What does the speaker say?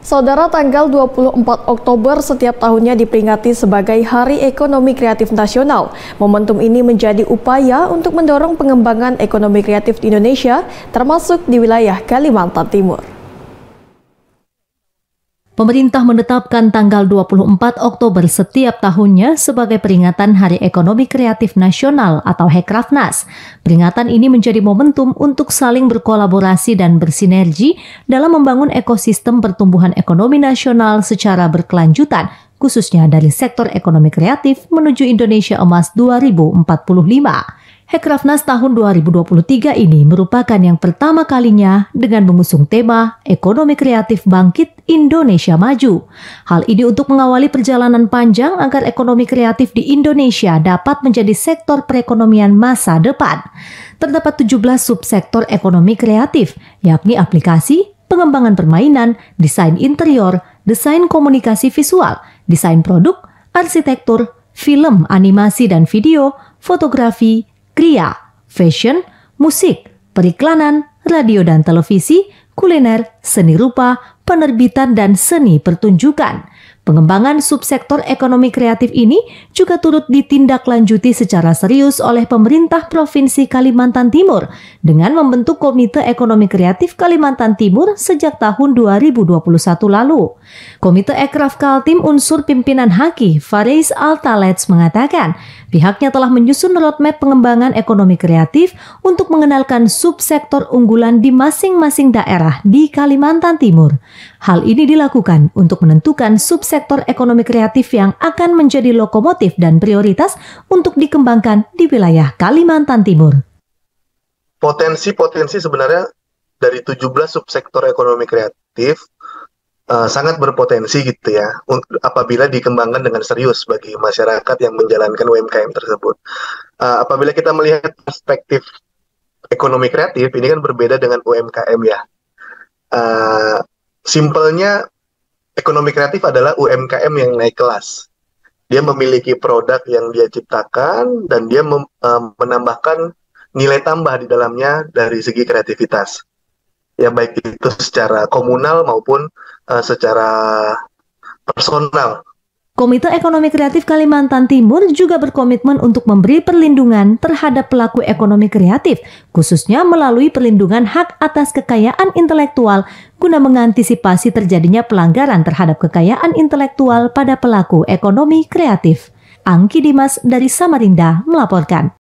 Saudara tanggal 24 Oktober setiap tahunnya diperingati sebagai Hari Ekonomi Kreatif Nasional. Momentum ini menjadi upaya untuk mendorong pengembangan ekonomi kreatif di Indonesia, termasuk di wilayah Kalimantan Timur. Pemerintah menetapkan tanggal 24 Oktober setiap tahunnya sebagai peringatan Hari Ekonomi Kreatif Nasional atau Hekrafnas. Peringatan ini menjadi momentum untuk saling berkolaborasi dan bersinergi dalam membangun ekosistem pertumbuhan ekonomi nasional secara berkelanjutan, khususnya dari sektor ekonomi kreatif menuju Indonesia Emas 2045. Hekrafnas tahun 2023 ini merupakan yang pertama kalinya dengan mengusung tema Ekonomi Kreatif Bangkit Indonesia Maju. Hal ini untuk mengawali perjalanan panjang agar ekonomi kreatif di Indonesia dapat menjadi sektor perekonomian masa depan. Terdapat 17 subsektor ekonomi kreatif, yakni aplikasi, pengembangan permainan, desain interior, desain komunikasi visual, desain produk, arsitektur, film, animasi dan video, fotografi, kria, fashion, musik, periklanan, radio dan televisi, kuliner, seni rupa, penerbitan dan seni pertunjukan. Pengembangan subsektor ekonomi kreatif ini juga turut ditindaklanjuti secara serius oleh pemerintah Provinsi Kalimantan Timur dengan membentuk Komite Ekonomi Kreatif Kalimantan Timur sejak tahun 2021 lalu. Komite Ekraf Kaltim unsur pimpinan Haki Faris Altalets mengatakan, Pihaknya telah menyusun roadmap pengembangan ekonomi kreatif untuk mengenalkan subsektor unggulan di masing-masing daerah di Kalimantan Timur. Hal ini dilakukan untuk menentukan subsektor ekonomi kreatif yang akan menjadi lokomotif dan prioritas untuk dikembangkan di wilayah Kalimantan Timur. Potensi-potensi sebenarnya dari 17 subsektor ekonomi kreatif Eh, sangat berpotensi gitu ya apabila dikembangkan dengan serius bagi masyarakat yang menjalankan UMKM tersebut. Uh, apabila kita melihat perspektif ekonomi kreatif ini kan berbeda dengan UMKM ya. Uh, simpelnya ekonomi kreatif adalah UMKM yang naik kelas. Dia memiliki produk yang dia ciptakan dan dia uh, menambahkan nilai tambah di dalamnya dari segi kreativitas ya baik itu secara komunal maupun uh, secara personal. Komite Ekonomi Kreatif Kalimantan Timur juga berkomitmen untuk memberi perlindungan terhadap pelaku ekonomi kreatif, khususnya melalui perlindungan hak atas kekayaan intelektual guna mengantisipasi terjadinya pelanggaran terhadap kekayaan intelektual pada pelaku ekonomi kreatif. Angki Dimas dari Samarinda melaporkan.